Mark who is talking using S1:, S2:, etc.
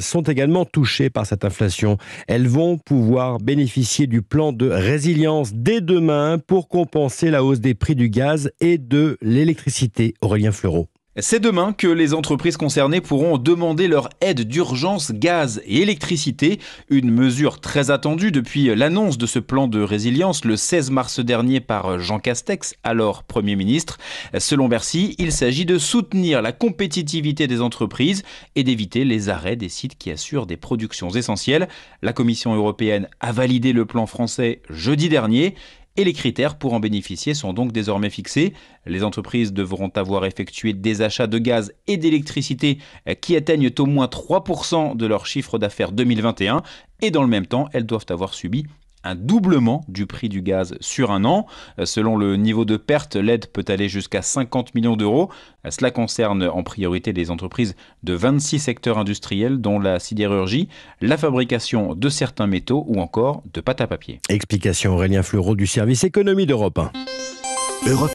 S1: sont également touchées par cette inflation. Elles vont pouvoir bénéficier du plan de résilience dès demain pour compenser la hausse des prix du gaz et de l'électricité. Aurélien Fleureau.
S2: C'est demain que les entreprises concernées pourront demander leur aide d'urgence gaz et électricité, une mesure très attendue depuis l'annonce de ce plan de résilience le 16 mars dernier par Jean Castex, alors Premier ministre. Selon Bercy, il s'agit de soutenir la compétitivité des entreprises et d'éviter les arrêts des sites qui assurent des productions essentielles. La Commission européenne a validé le plan français jeudi dernier et les critères pour en bénéficier sont donc désormais fixés. Les entreprises devront avoir effectué des achats de gaz et d'électricité qui atteignent au moins 3% de leur chiffre d'affaires 2021 et dans le même temps, elles doivent avoir subi un doublement du prix du gaz sur un an. Euh, selon le niveau de perte, l'aide peut aller jusqu'à 50 millions d'euros. Euh, cela concerne en priorité les entreprises de 26 secteurs industriels, dont la sidérurgie, la fabrication de certains métaux ou encore de pâte à papier.
S1: Explication Aurélien Fleureau du service économie d'Europe 1.